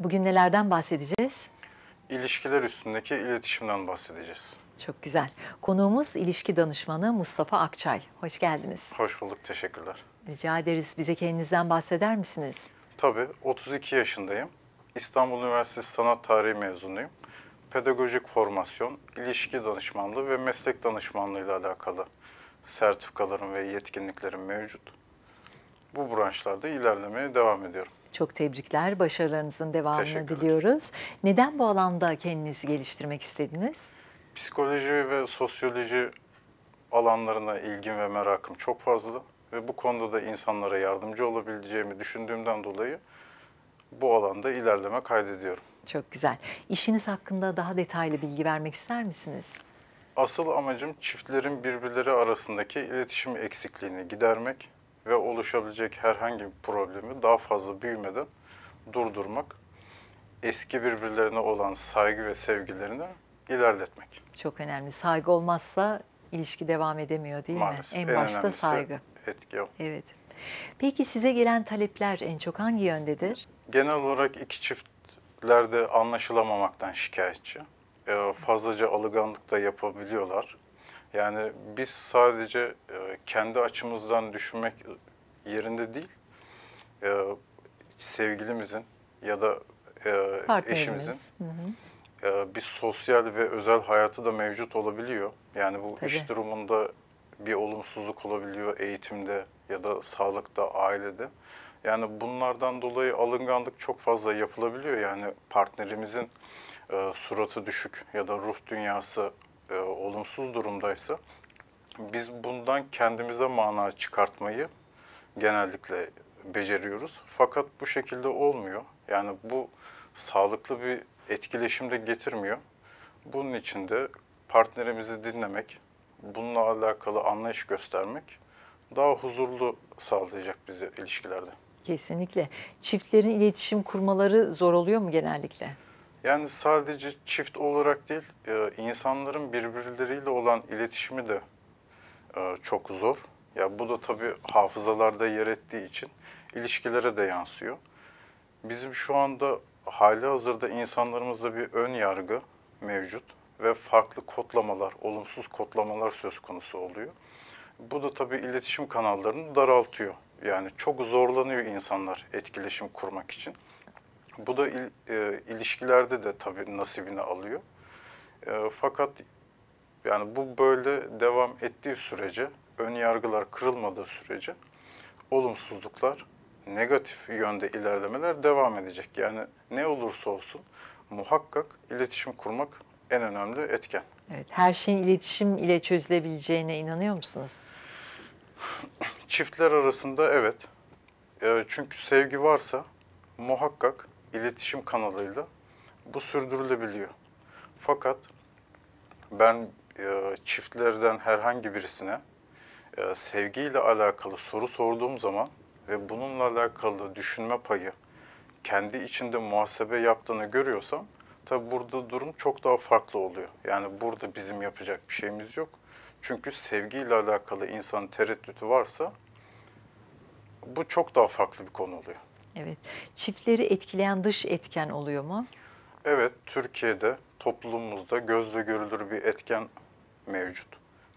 Bugün nelerden bahsedeceğiz? İlişkiler üstündeki iletişimden bahsedeceğiz. Çok güzel. Konuğumuz ilişki danışmanı Mustafa Akçay. Hoş geldiniz. Hoş bulduk, teşekkürler. Rica ederiz. Bize kendinizden bahseder misiniz? Tabii. 32 yaşındayım. İstanbul Üniversitesi Sanat Tarihi mezunuyum. Pedagojik formasyon, ilişki danışmanlığı ve meslek danışmanlığı ile alakalı sertifikalarım ve yetkinliklerim mevcut. Bu branşlarda ilerlemeye devam ediyorum. Çok tebrikler, başarılarınızın devamını diliyoruz. Neden bu alanda kendinizi geliştirmek istediniz? Psikoloji ve sosyoloji alanlarına ilgim ve merakım çok fazla ve bu konuda da insanlara yardımcı olabileceğimi düşündüğümden dolayı bu alanda ilerleme kaydediyorum. Çok güzel. İşiniz hakkında daha detaylı bilgi vermek ister misiniz? Asıl amacım çiftlerin birbirleri arasındaki iletişim eksikliğini gidermek ve oluşabilecek herhangi bir problemi daha fazla büyümeden durdurmak, eski birbirlerine olan saygı ve sevgilerini ilerletmek. Çok önemli. Saygı olmazsa ilişki devam edemiyor değil Maalesef. mi? En, en başta saygı. Etki o. Evet. Peki size gelen talepler en çok hangi yöndedir? Genel olarak iki çiftlerde anlaşılamamaktan şikayetçi. Ee, fazlaca alıganlık da yapabiliyorlar. Yani biz sadece e, kendi açımızdan düşünmek yerinde değil, e, sevgilimizin ya da e, eşimizin bir sosyal ve özel hayatı da mevcut olabiliyor. Yani bu Tabii. iş durumunda bir olumsuzluk olabiliyor eğitimde ya da sağlıkta, ailede. Yani bunlardan dolayı alınganlık çok fazla yapılabiliyor. Yani partnerimizin e, suratı düşük ya da ruh dünyası e, olumsuz durumdaysa biz bundan kendimize mana çıkartmayı genellikle beceriyoruz. Fakat bu şekilde olmuyor. Yani bu sağlıklı bir etkileşim de getirmiyor. Bunun için de partnerimizi dinlemek, bununla alakalı anlayış göstermek daha huzurlu sağlayacak bizi ilişkilerde. Kesinlikle. Çiftlerin iletişim kurmaları zor oluyor mu genellikle? Yani sadece çift olarak değil, e, insanların birbirleriyle olan iletişimi de e, çok zor. Ya bu da tabii hafızalarda yer ettiği için ilişkilere de yansıyor. Bizim şu anda hali hazırda insanlarımızda bir ön yargı mevcut ve farklı kodlamalar, olumsuz kodlamalar söz konusu oluyor. Bu da tabii iletişim kanallarını daraltıyor. Yani çok zorlanıyor insanlar etkileşim kurmak için. Bu da il, e, ilişkilerde de tabii nasibini alıyor. E, fakat yani bu böyle devam ettiği sürece, ön yargılar kırılmadığı sürece olumsuzluklar, negatif yönde ilerlemeler devam edecek. Yani ne olursa olsun muhakkak iletişim kurmak en önemli etken. Evet, her şeyin iletişim ile çözülebileceğine inanıyor musunuz? Çiftler arasında evet. E, çünkü sevgi varsa muhakkak iletişim kanalıyla bu sürdürülebiliyor. Fakat ben e, çiftlerden herhangi birisine e, sevgiyle alakalı soru sorduğum zaman ve bununla alakalı düşünme payı kendi içinde muhasebe yaptığını görüyorsam tabi burada durum çok daha farklı oluyor. Yani burada bizim yapacak bir şeyimiz yok. Çünkü sevgiyle alakalı insanın tereddütü varsa bu çok daha farklı bir konu oluyor. Evet. Çiftleri etkileyen dış etken oluyor mu? Evet, Türkiye'de toplumumuzda gözle görülür bir etken mevcut.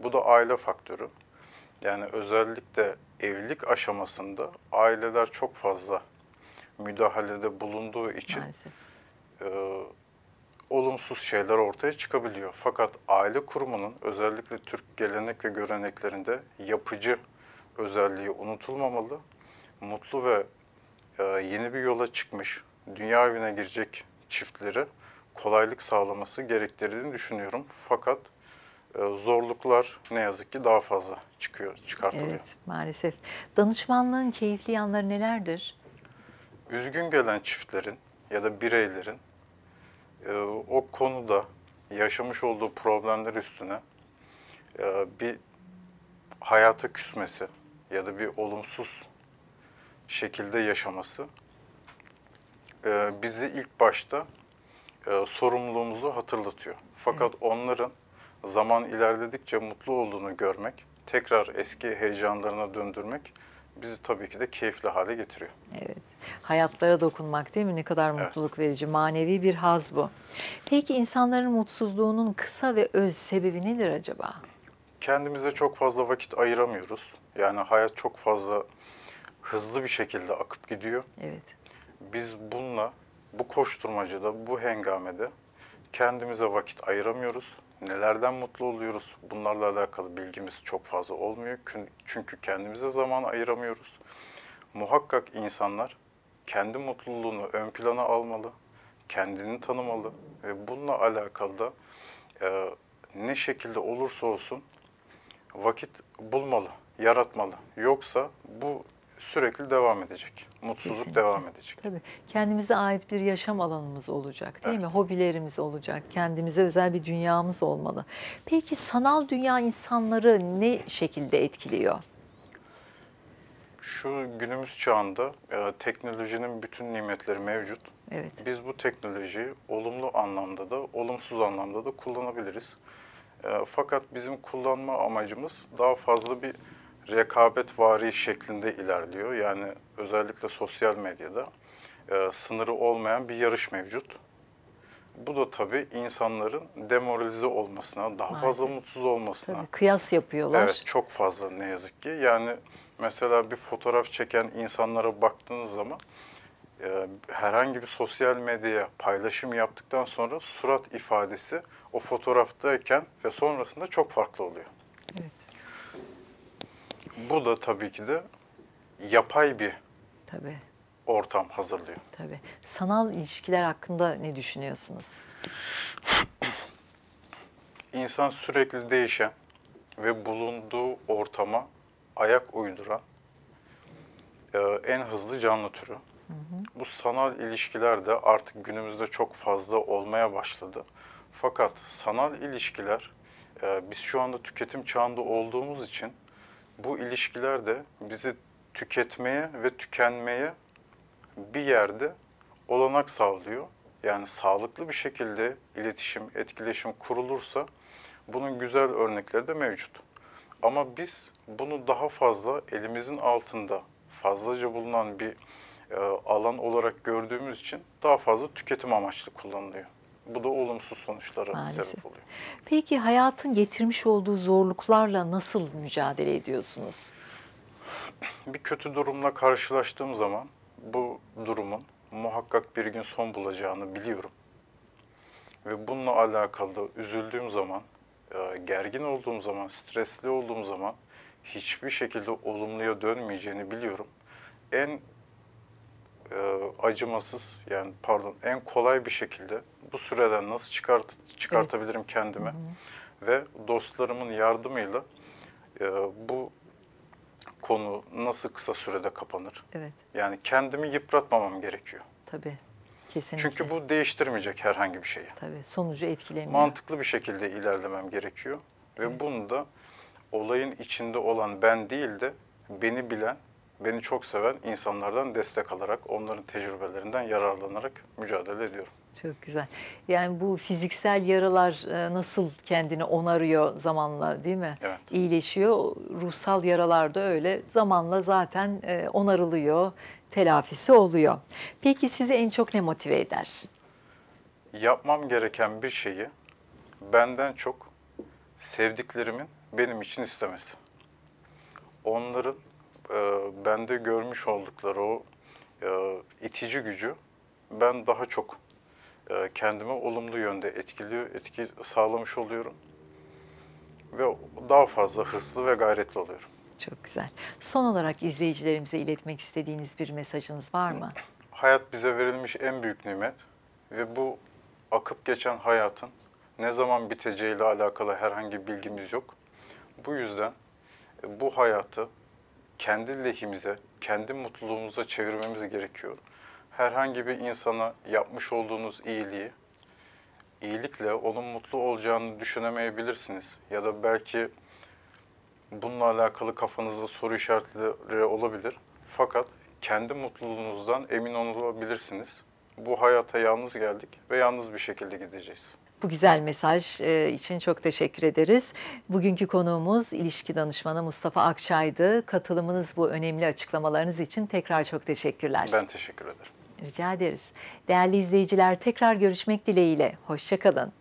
Bu da aile faktörü. Yani özellikle evlilik aşamasında aileler çok fazla müdahalede bulunduğu için e, olumsuz şeyler ortaya çıkabiliyor. Fakat aile kurumunun özellikle Türk gelenek ve göreneklerinde yapıcı özelliği unutulmamalı. Mutlu ve ee, yeni bir yola çıkmış, dünya evine girecek çiftlere kolaylık sağlaması gerektirdiğini düşünüyorum. Fakat e, zorluklar ne yazık ki daha fazla çıkıyor, çıkartılıyor. Evet, maalesef. Danışmanlığın keyifli yanları nelerdir? Üzgün gelen çiftlerin ya da bireylerin e, o konuda yaşamış olduğu problemler üstüne e, bir hayata küsmesi ya da bir olumsuz şekilde yaşaması e, bizi ilk başta e, sorumluluğumuzu hatırlatıyor. Fakat Hı. onların zaman ilerledikçe mutlu olduğunu görmek, tekrar eski heyecanlarına döndürmek bizi tabii ki de keyifli hale getiriyor. Evet. Hayatlara dokunmak değil mi? Ne kadar mutluluk evet. verici, manevi bir haz bu. Peki insanların mutsuzluğunun kısa ve öz sebebi nedir acaba? Kendimize çok fazla vakit ayıramıyoruz. Yani hayat çok fazla hızlı bir şekilde akıp gidiyor. Evet. Biz bununla bu koşturmacada, bu hengamede kendimize vakit ayıramıyoruz. Nelerden mutlu oluyoruz? Bunlarla alakalı bilgimiz çok fazla olmuyor. Çünkü kendimize zaman ayıramıyoruz. Muhakkak insanlar kendi mutluluğunu ön plana almalı, kendini tanımalı ve bununla alakalı da e, ne şekilde olursa olsun vakit bulmalı, yaratmalı. Yoksa bu sürekli devam edecek. Mutsuzluk Kesinlikle. devam edecek. Tabii. Kendimize ait bir yaşam alanımız olacak değil evet. mi? Hobilerimiz olacak. Kendimize özel bir dünyamız olmalı. Peki sanal dünya insanları ne şekilde etkiliyor? Şu günümüz çağında e, teknolojinin bütün nimetleri mevcut. Evet. Biz bu teknolojiyi olumlu anlamda da olumsuz anlamda da kullanabiliriz. E, fakat bizim kullanma amacımız daha fazla bir rekabetvari şeklinde ilerliyor. Yani özellikle sosyal medyada e, sınırı olmayan bir yarış mevcut. Bu da tabii insanların demoralize olmasına, daha fazla Aynen. mutsuz olmasına. Tabii kıyas yapıyorlar. Evet çok fazla ne yazık ki. Yani mesela bir fotoğraf çeken insanlara baktığınız zaman e, herhangi bir sosyal medyaya paylaşım yaptıktan sonra surat ifadesi o fotoğraftayken ve sonrasında çok farklı oluyor. Bu da tabii ki de yapay bir tabii. ortam hazırlıyor. Tabii. Sanal ilişkiler hakkında ne düşünüyorsunuz? İnsan sürekli değişen ve bulunduğu ortama ayak uyduran e, en hızlı canlı türü. Hı hı. Bu sanal ilişkiler de artık günümüzde çok fazla olmaya başladı. Fakat sanal ilişkiler e, biz şu anda tüketim çağında olduğumuz için bu ilişkiler de bizi tüketmeye ve tükenmeye bir yerde olanak sağlıyor. Yani sağlıklı bir şekilde iletişim, etkileşim kurulursa bunun güzel örnekleri de mevcut. Ama biz bunu daha fazla elimizin altında fazlaca bulunan bir e, alan olarak gördüğümüz için daha fazla tüketim amaçlı kullanılıyor. Bu da olumsuz sonuçlara sebep oluyor. Peki hayatın getirmiş olduğu zorluklarla nasıl mücadele ediyorsunuz? Bir kötü durumla karşılaştığım zaman bu durumun muhakkak bir gün son bulacağını biliyorum. Ve bununla alakalı üzüldüğüm zaman, e, gergin olduğum zaman, stresli olduğum zaman hiçbir şekilde olumluya dönmeyeceğini biliyorum. En e, acımasız yani pardon en kolay bir şekilde bu süreden nasıl çıkart çıkartabilirim evet. kendimi hı hı. ve dostlarımın yardımıyla e, bu konu nasıl kısa sürede kapanır? Evet. Yani kendimi yıpratmamam gerekiyor. Tabii. Kesinlikle. Çünkü bu değiştirmeyecek herhangi bir şeyi. Tabii sonucu etkilemiyor. Mantıklı bir şekilde ilerlemem gerekiyor. Ve evet. bunu da olayın içinde olan ben değil de beni bilen beni çok seven insanlardan destek alarak, onların tecrübelerinden yararlanarak mücadele ediyorum. Çok güzel. Yani bu fiziksel yaralar e, nasıl kendini onarıyor zamanla değil mi? Evet. İyileşiyor. Ruhsal yaralar da öyle. Zamanla zaten e, onarılıyor, telafisi oluyor. Peki sizi en çok ne motive eder? Yapmam gereken bir şeyi benden çok sevdiklerimin benim için istemesi. Onların e, ee, bende görmüş oldukları o e, itici gücü ben daha çok e, kendime olumlu yönde etkiliyor, etki sağlamış oluyorum. Ve daha fazla hırslı ve gayretli oluyorum. Çok güzel. Son olarak izleyicilerimize iletmek istediğiniz bir mesajınız var mı? Hayat bize verilmiş en büyük nimet ve bu akıp geçen hayatın ne zaman biteceğiyle alakalı herhangi bilgimiz yok. Bu yüzden e, bu hayatı kendi lehimize, kendi mutluluğumuza çevirmemiz gerekiyor. Herhangi bir insana yapmış olduğunuz iyiliği, iyilikle onun mutlu olacağını düşünemeyebilirsiniz. Ya da belki bununla alakalı kafanızda soru işaretleri olabilir. Fakat kendi mutluluğunuzdan emin olabilirsiniz. Bu hayata yalnız geldik ve yalnız bir şekilde gideceğiz. Bu güzel mesaj e, için çok teşekkür ederiz. Bugünkü konuğumuz ilişki danışmanı Mustafa Akçay'dı. Katılımınız bu önemli açıklamalarınız için tekrar çok teşekkürler. Ben teşekkür ederim. Rica ederiz. Değerli izleyiciler tekrar görüşmek dileğiyle. Hoşçakalın.